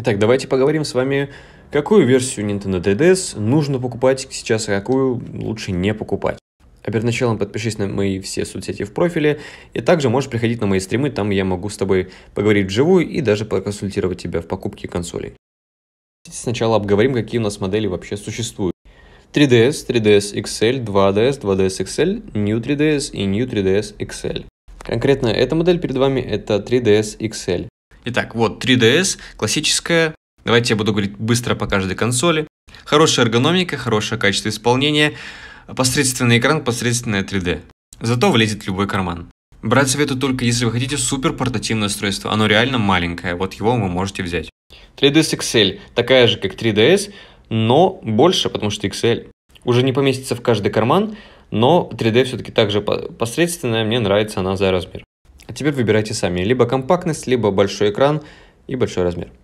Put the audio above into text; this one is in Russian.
Итак, давайте поговорим с вами, какую версию Nintendo 3DS нужно покупать сейчас, а какую лучше не покупать. А перед началом подпишись на мои все соцсети в профиле, и также можешь приходить на мои стримы, там я могу с тобой поговорить вживую и даже проконсультировать тебя в покупке консолей. Сначала обговорим, какие у нас модели вообще существуют. 3DS, 3DS XL, 2DS, 2DS XL, New 3DS и New 3DS XL. Конкретно эта модель перед вами это 3DS XL. Итак, вот 3DS, классическая. Давайте я буду говорить быстро по каждой консоли. Хорошая эргономика, хорошее качество исполнения, посредственный экран, посредственное 3D. Зато влезет любой карман. Брать советую только если вы хотите супер портативное устройство, оно реально маленькое, вот его вы можете взять. 3DS XL такая же как 3DS, но больше, потому что XL. Уже не поместится в каждый карман, но 3D все-таки также посредственная, мне нравится она за размер. А теперь выбирайте сами, либо компактность, либо большой экран и большой размер.